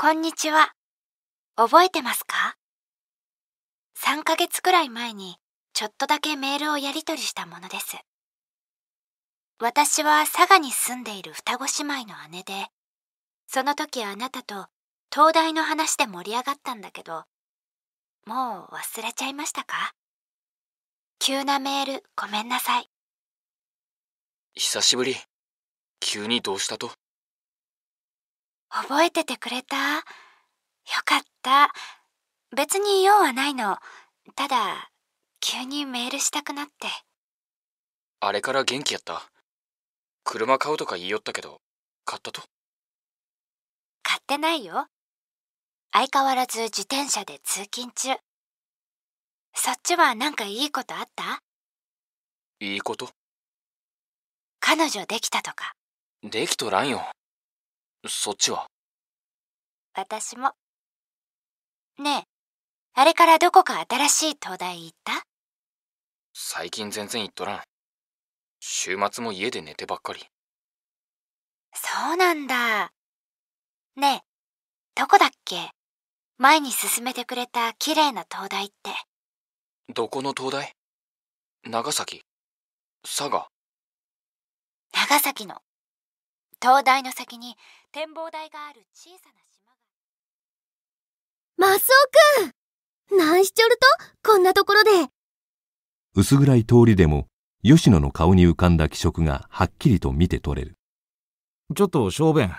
こんにちは。覚えてますか ?3 ヶ月くらい前にちょっとだけメールをやり取りしたものです。私は佐賀に住んでいる双子姉妹の姉で、その時あなたと東大の話で盛り上がったんだけど、もう忘れちゃいましたか急なメールごめんなさい。久しぶり。急にどうしたと覚えててくれたよかった。別に用はないの。ただ、急にメールしたくなって。あれから元気やった。車買うとか言いよったけど、買ったと買ってないよ。相変わらず自転車で通勤中。そっちはなんかいいことあったいいこと彼女できたとか。できとらんよ。そっちは私も。ねえ、あれからどこか新しい東大行った最近全然行っとらん。週末も家で寝てばっかり。そうなんだ。ねえ、どこだっけ前に勧めてくれた綺麗な灯台って。どこの灯台長崎佐賀長崎の灯台の先に展望台がある小さな島がマスオくん何しちょるとこんなところで薄暗い通りでも吉野の顔に浮かんだ気色がはっきりと見て取れるちょっと小便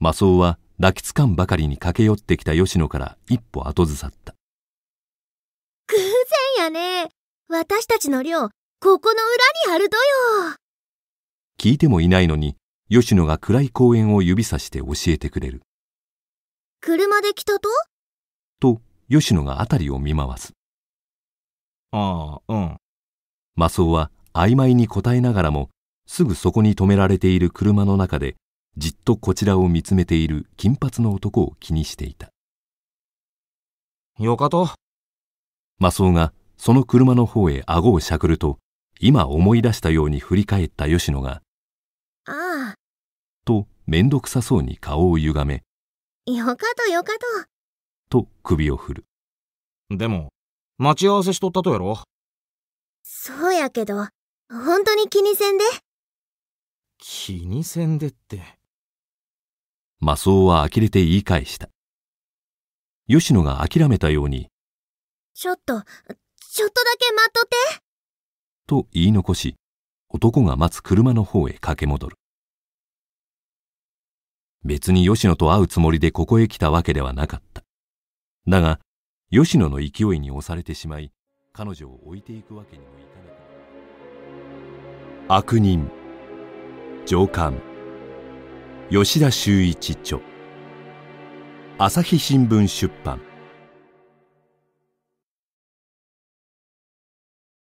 マスオは抱きつかんばかりに駆け寄ってきた吉野から一歩後ずさった偶然やね私たちの寮ここの裏にあるとよ聞いてもいないのに吉野が暗い公園を指さして教えてくれる。車で来たとと、吉野が辺りを見回す。ああ、うん。マスオは曖昧に答えながらも、すぐそこに止められている車の中で、じっとこちらを見つめている金髪の男を気にしていた。よかと。マスオがその車の方へ顎をしゃくると、今思い出したように振り返った吉野が、と面倒くさそうに顔を歪めよかとよかとと首を振るでも待ち合わせしとったとやろそうやけど本当に気にせんで気にせんでってマスオは呆れて言い返した吉野が諦めたようにちょっとちょっとだけ待っとってと言い残し男が待つ車の方へ駆け戻る別に吉野と会うつもりでここへ来たわけではなかった。だが、吉野の勢いに押されてしまい、彼女を置いていくわけにもいかなく悪人上官吉田修一著朝日新聞出版